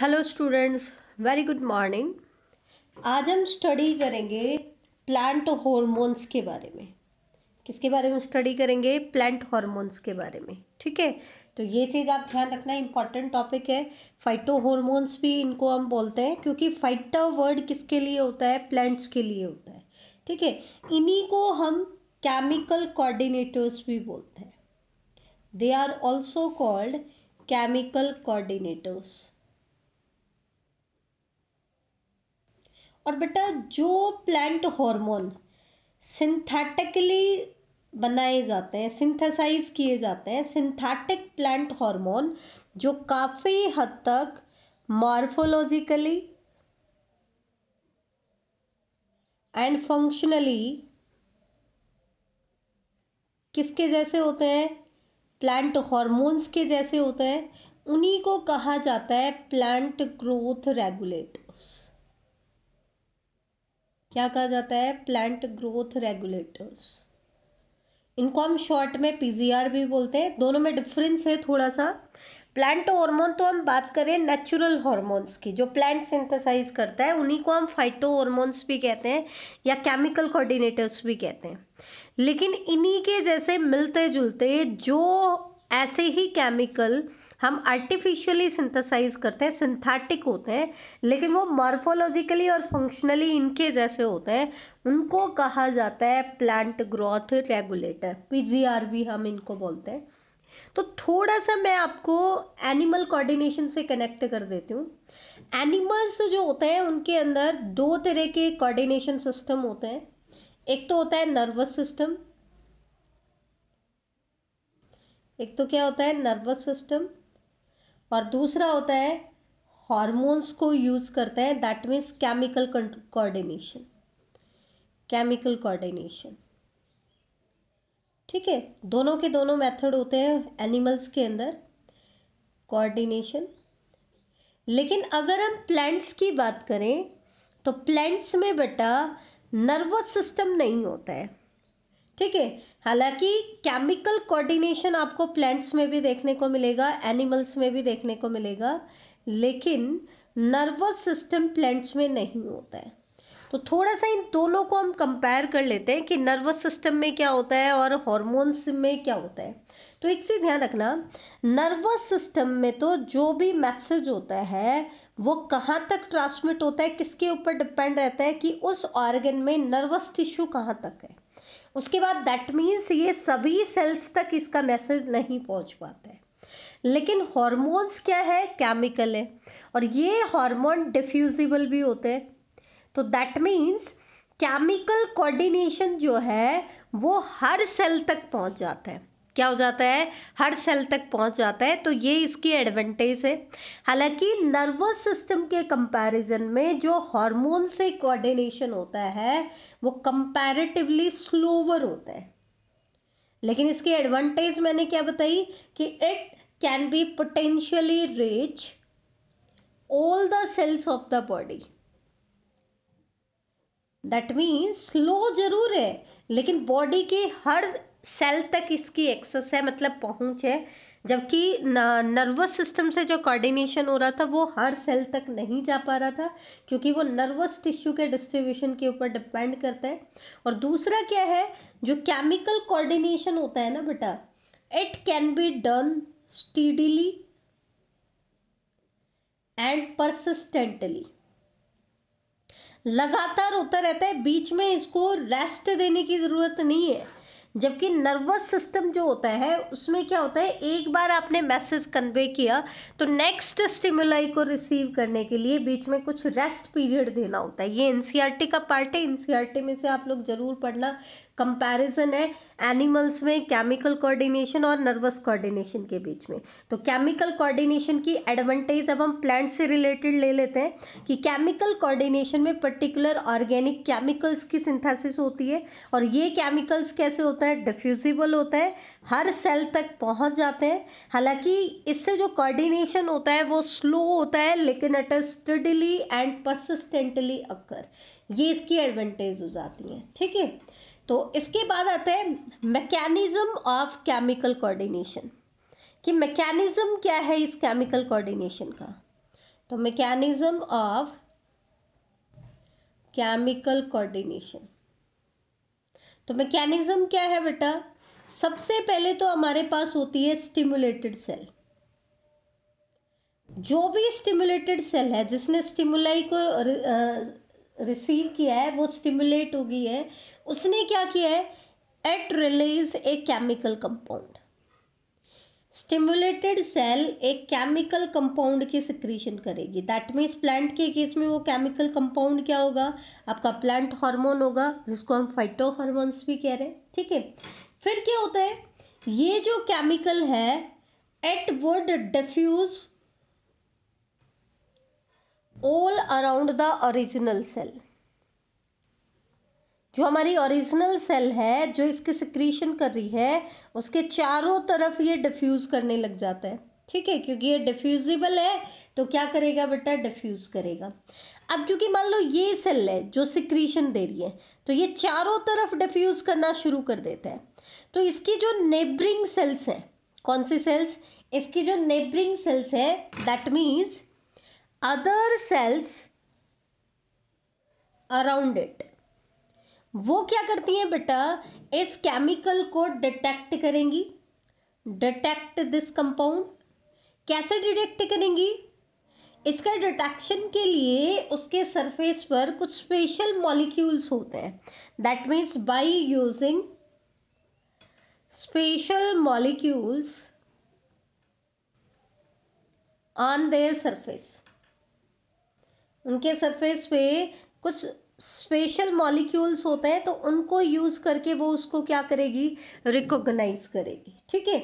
hello students very good morning आज हम study करेंगे प्लांट हॉर्मोन्स के बारे में किसके बारे में स्टडी करेंगे प्लांट हॉर्मोन्स के बारे में ठीक है तो ये चीज़ आप ध्यान रखना इंपॉर्टेंट टॉपिक है फाइटो हॉर्मोन्स भी इनको हम बोलते हैं क्योंकि फाइटो वर्ड किसके लिए होता है प्लांट्स के लिए होता है ठीक है इन्हीं को हम केमिकल कोऑर्डिनेटर्स भी बोलते हैं they are also called chemical coordinators और बेटा जो प्लांट हार्मोन सिंथेटिकली बनाए जाते हैं सिंथेसाइज किए जाते हैं सिंथेटिक प्लांट हार्मोन जो काफ़ी हद तक मॉर्फोलॉजिकली एंड फंक्शनली किसके जैसे होते हैं प्लांट हॉर्मोन्स के जैसे होते हैं उन्हीं को कहा जाता है प्लांट ग्रोथ रेगुलेटर्स क्या कहा जाता है प्लांट ग्रोथ रेगुलेटर्स इनको हम शॉर्ट में पीजीआर भी बोलते हैं दोनों में डिफरेंस है थोड़ा सा प्लांट हार्मोन तो हम बात करें नेचुरल हार्मोन्स की जो प्लांट सिंथेसाइज करता है उन्हीं को हम फाइटो हार्मोन्स भी कहते हैं या केमिकल कोऑर्डिनेटर्स भी कहते हैं लेकिन इन्हीं के जैसे मिलते जुलते जो ऐसे ही केमिकल हम आर्टिफिशियली सिंथेसाइज करते हैं सिंथेटिक होते हैं लेकिन वो मॉर्फोलॉजिकली और फंक्शनली इनके जैसे होते हैं उनको कहा जाता है प्लांट ग्रोथ रेगुलेटर पीजीआरबी हम इनको बोलते हैं तो थोड़ा सा मैं आपको एनिमल कोऑर्डिनेशन से कनेक्ट कर देती हूँ एनिमल्स जो होते हैं उनके अंदर दो तरह के कोऑर्डिनेशन सिस्टम होते हैं एक तो होता है नर्वस सिस्टम एक तो क्या होता है नर्वस सिस्टम और दूसरा होता है हॉर्मोन्स को यूज़ करते हैं that means chemical coordination chemical coordination ठीक है दोनों के दोनों मेथड होते हैं एनिमल्स के अंदर कोऑर्डिनेशन लेकिन अगर हम प्लांट्स की बात करें तो प्लांट्स में बेटा नर्वस सिस्टम नहीं होता है ठीक है हालांकि केमिकल कोऑर्डिनेशन आपको प्लांट्स में भी देखने को मिलेगा एनिमल्स में भी देखने को मिलेगा लेकिन नर्वस सिस्टम प्लांट्स में नहीं होता है तो थोड़ा सा इन दोनों को हम कंपेयर कर लेते हैं कि नर्वस सिस्टम में क्या होता है और हॉर्मोन्स में क्या होता है तो एक चीज़ ध्यान रखना नर्वस सिस्टम में तो जो भी मैसेज होता है वो कहाँ तक ट्रांसमिट होता है किसके ऊपर डिपेंड रहता है कि उस ऑर्गन में नर्वस टिश्यू कहाँ तक है उसके बाद दैट मीन्स ये सभी सेल्स तक इसका मैसेज नहीं पहुंच पाता है लेकिन हॉर्मोन्स क्या है केमिकल है और ये हॉर्मोन डिफ्यूजिबल भी होते हैं तो दैट मीन्स केमिकल कोऑर्डिनेशन जो है वो हर सेल तक पहुंच जाता है क्या हो जाता है हर सेल तक पहुंच जाता है तो ये इसकी एडवांटेज है हालांकि नर्वस सिस्टम के कंपैरिजन में जो हार्मोन से कोऑर्डिनेशन होता है वो कंपैरेटिवली स्लोवर होता है लेकिन इसकी एडवांटेज मैंने क्या बताई कि it can be potentially reach all the cells of the body that means slow जरूर है लेकिन बॉडी के हर सेल तक इसकी एक्सेस है मतलब पहुंच है जबकि नर्वस सिस्टम से जो कोऑर्डिनेशन हो रहा था वो हर सेल तक नहीं जा पा रहा था क्योंकि वो नर्वस टिश्यू के डिस्ट्रीब्यूशन के ऊपर डिपेंड करता है और दूसरा क्या है जो केमिकल कोऑर्डिनेशन होता है ना बेटा it can be done steadily and persistently लगातार होता रहता है बीच में इसको रेस्ट देने की ज़रूरत नहीं है जबकि नर्वस सिस्टम जो होता है उसमें क्या होता है एक बार आपने मैसेज कन्वे किया तो नेक्स्ट स्टिमुलाई को रिसीव करने के लिए बीच में कुछ रेस्ट पीरियड देना होता है ये एन e का पार्ट है एन e में से आप लोग ज़रूर पढ़ना कंपैरिजन है एनिमल्स में केमिकल कोऑर्डिनेशन और नर्वस कोऑर्डिनेशन के बीच में तो केमिकल कोऑर्डिनेशन की एडवांटेज अब हम प्लांट से रिलेटेड ले लेते हैं कि केमिकल कोऑर्डिनेशन में पर्टिकुलर ऑर्गेनिक केमिकल्स की सिंथेसिस होती है और ये केमिकल्स कैसे होता है डिफ्यूजिबल होता है हर सेल तक पहुँच जाते हैं हालांकि इससे जो कॉर्डिनेशन होता है वो स्लो होता है लेकिन एट एंड परसिस्टेंटली अक्कर ये इसकी एडवांटेज हो जाती हैं ठीक है तो इसके बाद आता है मैकेनिज़्म ऑफ केमिकल कोऑर्डिनेशन कि मैकेनिज़्म क्या है इस केमिकल कोऑर्डिनेशन का तो मैकेनिज़्म ऑफ केमिकल कोऑर्डिनेशन तो मैकेनिज़्म क्या है बेटा सबसे पहले तो हमारे पास होती है स्टिमुलेटेड सेल जो भी स्टिमुलेटेड सेल है जिसने स्टिमुलाई को रिसीव किया है वो स्टिमुलेट हो गई है उसने क्या किया है it release a chemical compound stimulated cell एक केमिकल कंपाउंड की सिक्रीशन करेगी दैट मीन्स प्लांट के केस में वो केमिकल कंपाउंड क्या होगा आपका प्लांट हार्मोन होगा जिसको हम फाइटो हार्मोन्स भी कह रहे हैं ठीक है फिर क्या होता है ये जो केमिकल है it would diffuse all around the original cell जो हमारी ओरिजिनल सेल है जो इसके सिक्रीशन कर रही है उसके चारों तरफ ये डिफ्यूज़ करने लग जाता है ठीक है क्योंकि ये डिफ्यूजिबल है तो क्या करेगा बेटा डिफ्यूज़ करेगा अब क्योंकि मान लो ये सेल है जो सिक्रीशन दे रही है तो ये चारों तरफ डिफ्यूज़ करना शुरू कर देता है तो इसकी जो नेबरिंग सेल्स हैं कौन सी सेल्स इसकी जो नेबरिंग सेल्स है that means other cells around it वो क्या करती हैं बेटा इस केमिकल को डिटेक्ट करेंगी डिटेक्ट दिस कंपाउंड कैसे डिटेक्ट करेंगी इसका डिटेक्शन के लिए उसके सरफेस पर कुछ स्पेशल मॉलिक्यूल्स होते हैं that means by using special molecules on their surface उनके सरफेस पे कुछ स्पेशल मॉलिक्यूल्स होते हैं तो उनको यूज़ करके वो उसको क्या करेगी रिकॉग्नाइज करेगी ठीक है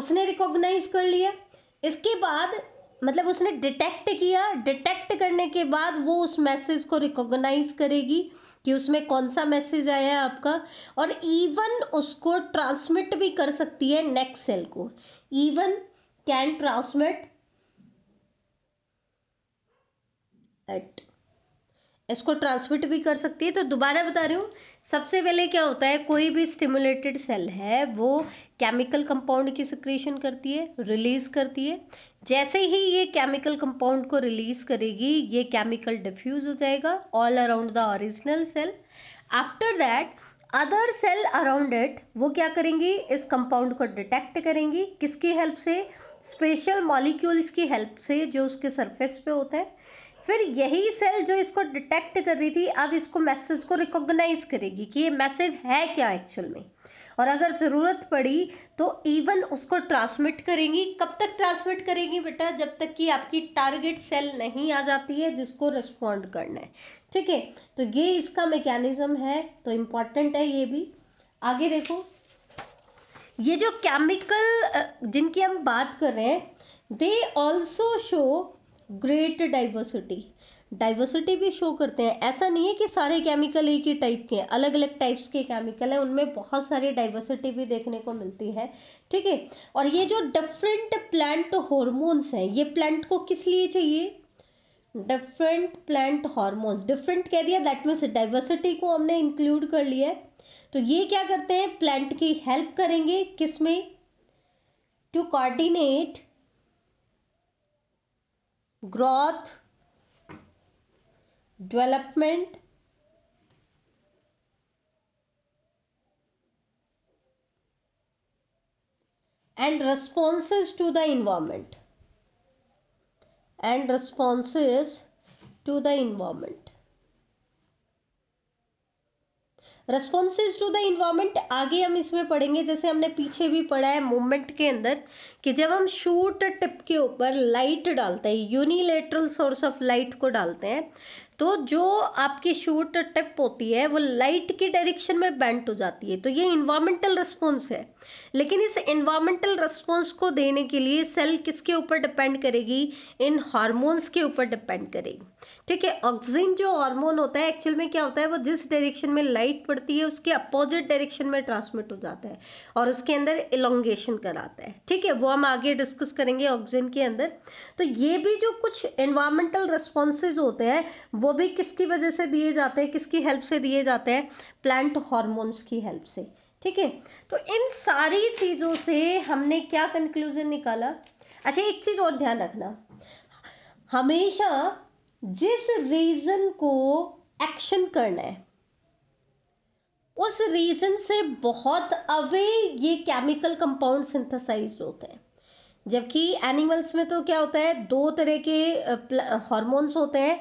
उसने रिकॉग्नाइज कर लिया इसके बाद मतलब उसने डिटेक्ट किया डिटेक्ट करने के बाद वो उस मैसेज को रिकॉग्नाइज करेगी कि उसमें कौन सा मैसेज आया है आपका और इवन उसको ट्रांसमिट भी कर सकती है नेक्स्ट सेल को इवन कैन ट्रांसमिट एट इसको ट्रांसमिट भी कर सकती है तो दोबारा बता रही हूँ सबसे पहले क्या होता है कोई भी स्टिमुलेटेड सेल है वो केमिकल कंपाउंड की सिक्रेशन करती है रिलीज़ करती है जैसे ही ये केमिकल कंपाउंड को रिलीज़ करेगी ये केमिकल डिफ्यूज़ हो जाएगा all around the original cell after that other cell around it वो क्या करेंगी इस कंपाउंड को डिटेक्ट करेंगी किसकी हेल्प से स्पेशल मॉलिक्यूल्स की हेल्प से जो उसके सरफेस पे होते हैं फिर यही सेल जो इसको डिटेक्ट कर रही थी अब इसको मैसेज को रिकॉग्नाइज करेगी कि ये मैसेज है क्या एक्चुअल में और अगर ज़रूरत पड़ी तो इवन उसको ट्रांसमिट करेंगी कब तक ट्रांसमिट करेंगी बेटा जब तक कि आपकी टारगेट सेल नहीं आ जाती है जिसको रिस्पॉन्ड करना है ठीक है तो ये इसका मैकेनिज़्म है तो इम्पॉर्टेंट है ये भी आगे देखो ये जो केमिकल जिनकी हम बात कर रहे हैं they also show great diversity diversity भी शो करते हैं ऐसा नहीं है कि सारे केमिकल एक ही टाइप के हैं अलग अलग टाइप्स के केमिकल हैं उनमें बहुत सारी डाइवर्सिटी भी देखने को मिलती है ठीक है और ये जो डिफरेंट प्लांट हॉर्मोन्स हैं ये प्लांट को किस लिए चाहिए डिफरेंट प्लांट हॉर्मोन्स डिफरेंट कह दिया दैट मीन्स डाइवर्सिटी को हमने इंक्लूड कर लिया है तो ये क्या करते हैं प्लांट की हेल्प करेंगे किस में to coordinate growth, development, and responses to the environment and responses to the environment responses to the environment आगे हम इसमें पढ़ेंगे जैसे हमने पीछे भी पढ़ा है मूवमेंट के अंदर कि जब हम शूट टिप के ऊपर लाइट डालते हैं यूनिलेटरल सोर्स ऑफ लाइट को डालते हैं तो जो आपकी शूट टिप होती है वो लाइट की डायरेक्शन में बेंट हो जाती है तो ये इन्वामेंटल रिस्पॉन्स है लेकिन इस इन्वामेंटल रिस्पॉन्स को देने के लिए सेल किसके ऊपर डिपेंड करेगी इन हार्मोन्स के ऊपर डिपेंड करेगी ठीक है ऑक्सीजन जो हार्मोन होता है एक्चुअल में क्या होता है वो जिस डायरेक्शन में लाइट पड़ती है उसके अपोजिट डायरेक्शन में ट्रांसमिट हो जाता है और उसके अंदर इलोंगेशन कराता है ठीक है वो हम आगे डिस्कस करेंगे ऑक्सीजन के अंदर तो ये भी जो कुछ इन्वामेंटल रिस्पॉन्सेज होते हैं वो भी किसकी वजह से दिए जाते हैं किसकी हेल्प से दिए जाते हैं प्लांट हॉर्मोन्स की हेल्प से ठीक है तो इन सारी चीज़ों से हमने क्या कंक्लूजन निकाला अच्छा एक चीज़ और ध्यान रखना हमेशा जिस रीज़न को एक्शन करना है उस रीज़न से बहुत अवे ये केमिकल कंपाउंड सिंथेसाइज होते हैं जबकि एनिमल्स में तो क्या होता है दो तरह के हार्मोन्स होते हैं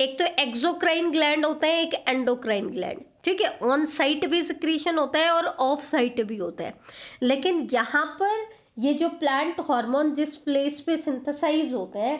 एक तो एक्सोक्राइन ग्लैंड होता है एक एंडोक्राइन ग्लैंड ठीक है ऑन साइट भी सिक्रीशन होता है और ऑफ साइट भी होता है लेकिन यहाँ पर ये जो प्लांट हार्मोन जिस प्लेस पे सिंथेसाइज होते हैं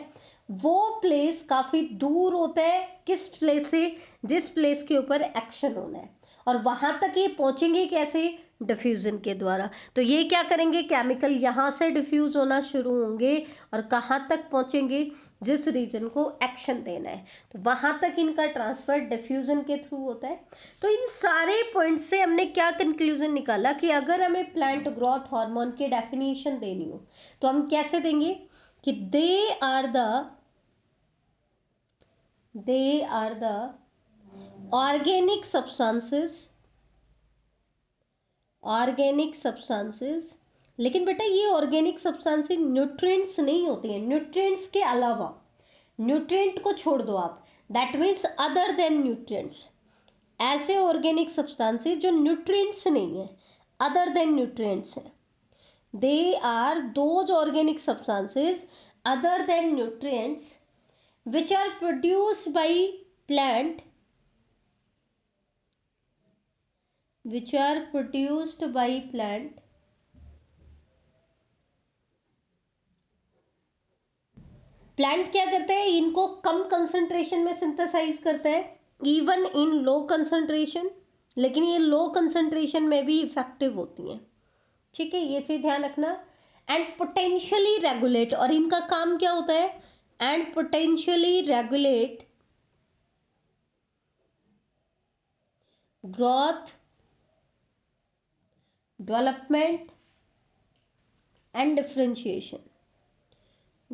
वो प्लेस काफ़ी दूर होता है किस प्लेस से जिस प्लेस के ऊपर एक्शन होना है और वहाँ तक ये पहुँचेंगे कैसे डिफ्यूज़न के द्वारा तो ये क्या करेंगे केमिकल यहाँ से डिफ्यूज़ होना शुरू होंगे और कहाँ तक पहुँचेंगे जिस रीजन को एक्शन देना है तो वहाँ तक इनका ट्रांसफ़र डिफ्यूज़न के थ्रू होता है तो इन सारे पॉइंट से हमने क्या कंक्लूज़न निकाला कि अगर हमें प्लांट ग्रोथ हार्मोन के डेफिनेशन देनी हो तो हम कैसे देंगे कि they are the they are the organic substances organic substances लेकिन बेटा ये ऑर्गेनिक सब्सटेंसेस न्यूट्रिएंट्स नहीं होते हैं न्यूट्रिएंट्स के अलावा न्यूट्रिएंट को छोड़ दो आप that means other than nutrients ऐसे ऑर्गेनिक सब्सटेंसेस जो न्यूट्रिएंट्स नहीं है अदर देन न्यूट्रिएंट्स हैं they are those organic substances other than nutrients which are produced by plant which are produced by plant plant क्या करते हैं इनको कम कंसंट्रेशन में सिंथेसाइज करते हैं इवन इन लो कंसंट्रेशन लेकिन ये लो कंसंट्रेशन में भी इफेक्टिव होती हैं ठीक है ये चीज़ ध्यान रखना एंड पोटेंशियली रेगुलेट और इनका काम क्या होता है and potentially regulate growth development and differentiation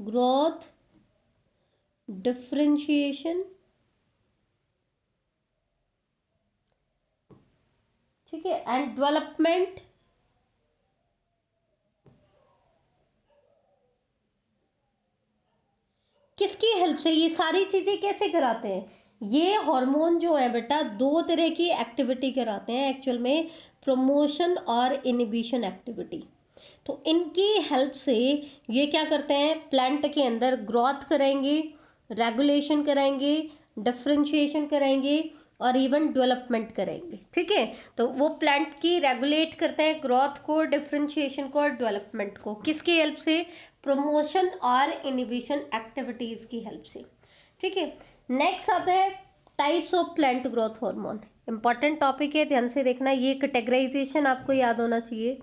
growth differentiation ठीक है एंड डेवलपमेंट किसकी हेल्प से ये सारी चीज़ें कैसे कराते हैं ये हार्मोन जो है बेटा दो तरह की एक्टिविटी कराते हैं एक्चुअल में प्रमोशन और इनिबिशन एक्टिविटी तो इनकी हेल्प से ये क्या करते हैं प्लांट के अंदर ग्रोथ करेंगे रेगुलेशन कराएंगे डिफ्रेंशिएशन कराएंगे और इवन डेवलपमेंट करेंगे ठीक है तो वो प्लांट की रेगुलेट करते हैं ग्रोथ को डिफ्रेंशिएशन को और डेवलपमेंट को किसकी हेल्प से प्रमोशन और इनिबिशन एक्टिविटीज़ की हेल्प से ठीक है नेक्स्ट आता है types of plant growth hormone important topic है ध्यान से देखना ये कैटेगराइजेशन आपको याद होना चाहिए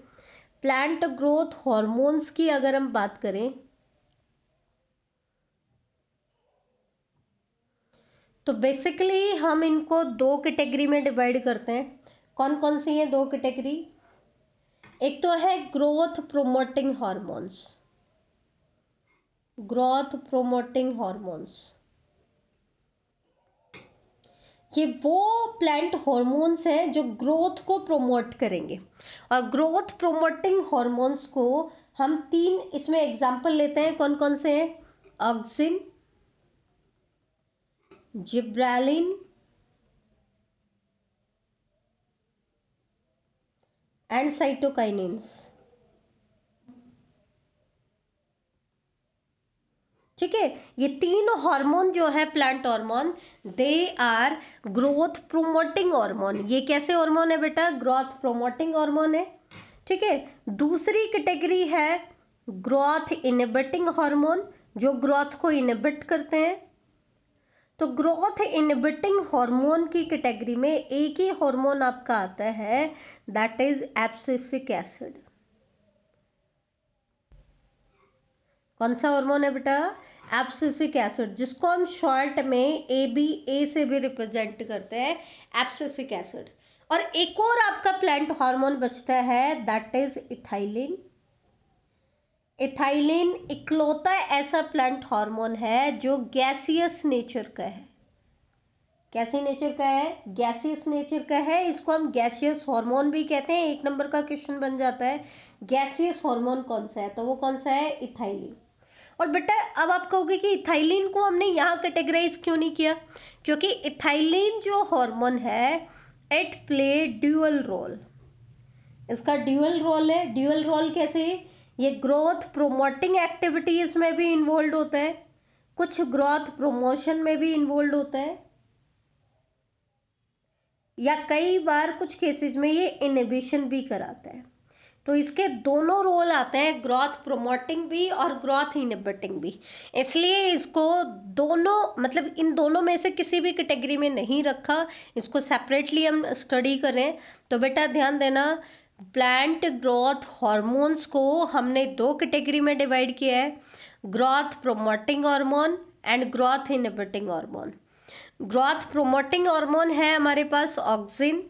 प्लांट ग्रोथ हॉर्मोन्स की अगर हम बात करें तो बेसिकली हम इनको दो कैटेगरी में डिवाइड करते हैं कौन कौन सी हैं दो कैटेगरी एक तो है growth promoting hormones growth promoting hormones कि वो प्लांट हॉर्मोन्स हैं जो ग्रोथ को प्रोमोट करेंगे और ग्रोथ प्रोमोटिंग हॉर्मोन्स को हम तीन इसमें एग्जाम्पल लेते हैं कौन कौन से हैं ऑक्सिन जिब्रालिन एंड साइटोकाइनिन्स ठीक है ये तीन हार्मोन जो है plant hormone they are growth promoting hormone ये कैसे हार्मोन है बेटा ग्रोथ प्रोमोटिंग हार्मोन है ठीक है दूसरी कैटेगरी है ग्रोथ इनिबिटिंग हार्मोन जो ग्रोथ को इनिबिट करते हैं तो ग्रोथ इनिबिटिंग हार्मोन की कैटेगरी में एक ही हार्मोन आपका आता है दैट इज एप्सिसिक एसिड कौन सा हार्मोन है बेटा एब्सिसिक एसिड जिसको हम शॉर्ट में ए बी ए से भी रिप्रेजेंट करते हैं एप्सिक एसिड और एक और आपका प्लांट हार्मोन बचता है दैट इज इथाइलिन इथाइलिन इकलौता ऐसा प्लांट हार्मोन है जो गैसियस नेचर का है कैसे नेचर का है गैसियस नेचर का है इसको हम गैसियस हार्मोन भी कहते हैं एक नंबर का क्वेश्चन बन जाता है गैसियस हार्मोन कौन सा है तो वो कौन सा है इथाइलिन और बेटा अब आप कहोगे कि इथाइलिन को हमने यहाँ कैटेगराइज क्यों नहीं किया क्योंकि इथाइलिन जो हार्मोन है इट प्ले ड्यूअल रोल इसका ड्यूअल रोल है ड्यूअल रोल कैसे ये ग्रोथ प्रोमोटिंग एक्टिविटीज़ में भी इन्वॉल्व होता है कुछ ग्रोथ प्रोमोशन में भी इन्वॉल्व होता है या कई बार कुछ केसेज में ये इनिबिशन भी कराता है तो इसके दोनों रोल आते हैं ग्रोथ प्रोमोटिंग भी और ग्रोथ इनिबिटिंग भी इसलिए इसको दोनों मतलब इन दोनों में से किसी भी कैटेगरी में नहीं रखा इसको सेपरेटली हम स्टडी करें तो बेटा ध्यान देना प्लांट ग्रोथ हॉर्मोन्स को हमने दो कैटेगरी में डिवाइड किया है growth promoting hormone and growth inhibiting hormone growth promoting hormone है हमारे पास ऑक्सिन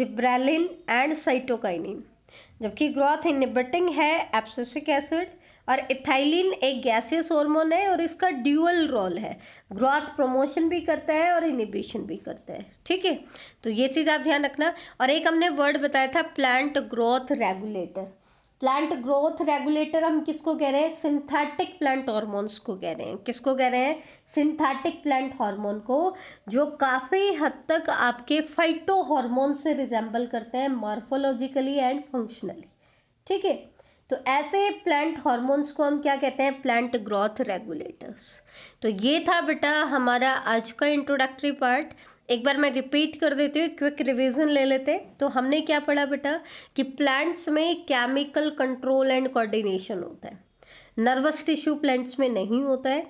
जिब्रेलिन एंड साइटोकाइनिन जबकि ग्रोथ इनिबिटिंग है एप्सिसिक एसिड और इथाइलिन एक गैसियस हॉर्मोन है और इसका ड्यूअल रोल है ग्रोथ प्रमोशन भी करता है और इनिबिशन भी करता है ठीक है तो ये चीज़ आप ध्यान रखना और एक हमने वर्ड बताया था plant growth regulator plant growth regulator हम किसको कह रहे हैं सिंथेटिक प्लांट हॉर्मोन्स को कह रहे हैं किसको कह रहे हैं सिंथेटिक प्लांट हार्मोन को जो काफ़ी हद तक आपके फाइटो हार्मोन से रिजेंबल करते हैं मॉर्फोलॉजिकली एंड फंक्शनली ठीक है तो ऐसे प्लांट हार्मोन्स को हम क्या कहते हैं प्लांट ग्रोथ रेगुलेटर्स तो ये था बेटा हमारा आज का इंट्रोडक्टरी पार्ट एक बार मैं रिपीट कर देती हूँ क्विक रिवीजन ले लेते तो हमने क्या पढ़ा बेटा कि प्लांट्स में केमिकल कंट्रोल एंड कोऑर्डिनेशन होता है नर्वस टिश्यू प्लांट्स में नहीं होता है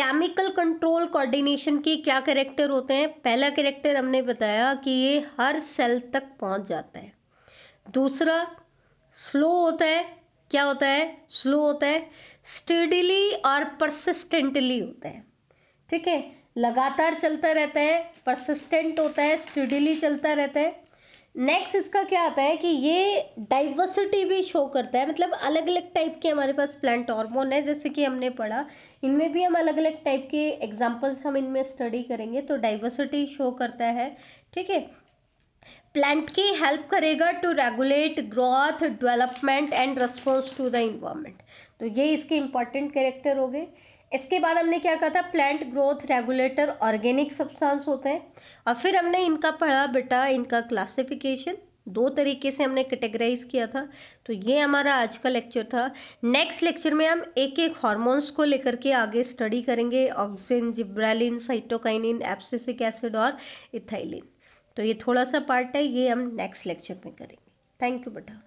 केमिकल कंट्रोल कोऑर्डिनेशन के क्या करेक्टर होते हैं पहला करेक्टर हमने बताया कि ये हर सेल तक पहुंच जाता है दूसरा स्लो होता है क्या होता है स्लो होता है स्टडीली और परसिस्टेंटली होता है ठीक है लगातार चलता रहता है परसिस्टेंट होता है स्टडीली चलता रहता है नेक्स्ट इसका क्या आता है कि ये डाइवर्सिटी भी शो करता है मतलब अलग अलग टाइप के हमारे पास प्लांट हार्मोन है जैसे कि हमने पढ़ा इनमें भी हम अलग अलग टाइप के एग्जांपल्स हम इनमें स्टडी करेंगे तो डाइवर्सिटी शो करता है ठीक है प्लांट की हेल्प करेगा to regulate growth development and response to the environment तो ये इसके इंपॉर्टेंट कैरेक्टर हो गए इसके बाद हमने क्या कहा था plant growth regulator organic substance होते हैं और फिर हमने इनका पढ़ा बेटा इनका क्लासिफिकेशन दो तरीके से हमने कैटेगराइज किया था तो ये हमारा आज का लेक्चर था नेक्स्ट लेक्चर में हम एक एक हार्मोन्स को लेकर के आगे स्टडी करेंगे oxygen gibberellin cytokinin abscisic acid और इथाइलिन तो ये थोड़ा सा पार्ट है ये हम नेक्स्ट लेक्चर में करेंगे थैंक यू बेटा